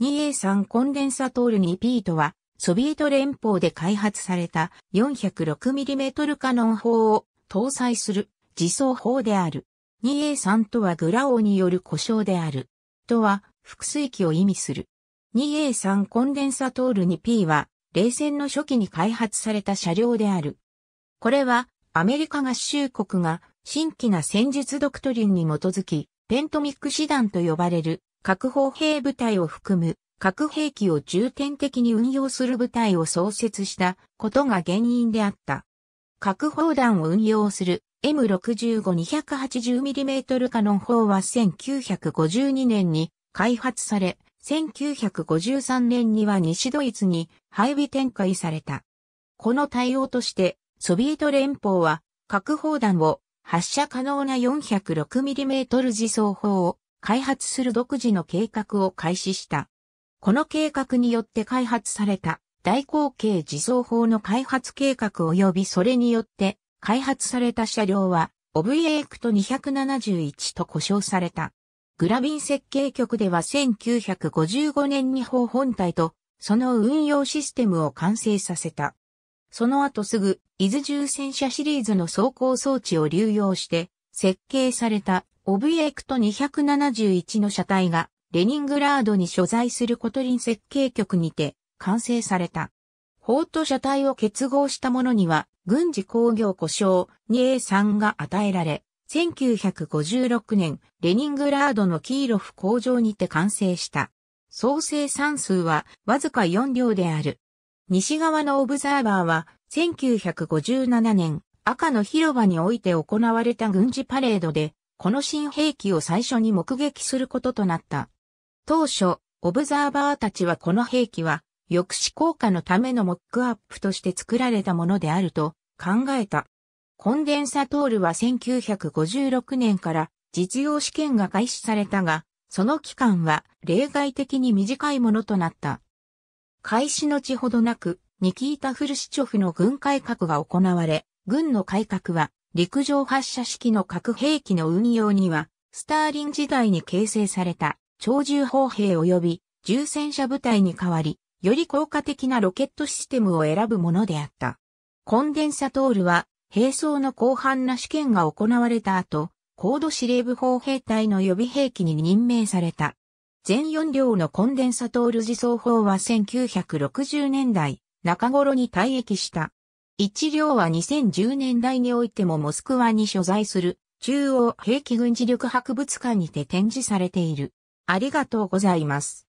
2A3 コンデンサトール2 p とは、ソビエト連邦で開発された 406mm カノン砲を搭載する自走砲である。2A3 とはグラオによる故障である。とは、複数機を意味する。2A3 コンデンサトール 2P は、冷戦の初期に開発された車両である。これは、アメリカ合衆国が新規な戦術ドクトリンに基づき、ペントミック師団と呼ばれる核砲兵部隊を含む核兵器を重点的に運用する部隊を創設したことが原因であった。核砲弾を運用する M65-280mm カノン砲は1952年に開発され、1953年には西ドイツに配備展開された。この対応として、ソビエト連邦は核砲弾を発射可能な 406mm 自走砲を開発する独自の計画を開始した。この計画によって開発された大口径自走砲の開発計画及びそれによって開発された車両はオブエークト271と呼称された。グラビン設計局では1955年に砲本体とその運用システムを完成させた。その後すぐ、伊豆重戦車シリーズの走行装置を流用して、設計されたオブジェクト271の車体がレニングラードに所在するコトリン設計局にて完成された。法と車体を結合したものには、軍事工業故障 2A3 が与えられ、1956年、レニングラードのキーロフ工場にて完成した。総生産数はわずか4両である。西側のオブザーバーは、1957年、赤の広場において行われた軍事パレードで、この新兵器を最初に目撃することとなった。当初、オブザーバーたちはこの兵器は抑止効果のためのモックアップとして作られたものであると考えた。コンデンサトールは1956年から実用試験が開始されたが、その期間は例外的に短いものとなった。開始の地ほどなく、ニキータ・フルシチョフの軍改革が行われ、軍の改革は陸上発射式の核兵器の運用には、スターリン時代に形成された超重砲兵及び重戦車部隊に代わり、より効果的なロケットシステムを選ぶものであった。コンデンサトールは、兵装の広範な試験が行われた後、高度司令部砲兵隊の予備兵器に任命された。全4両のコンデンサトール自走砲は1960年代中頃に退役した。一両は2010年代においてもモスクワに所在する中央兵器軍事力博物館にて展示されている。ありがとうございます。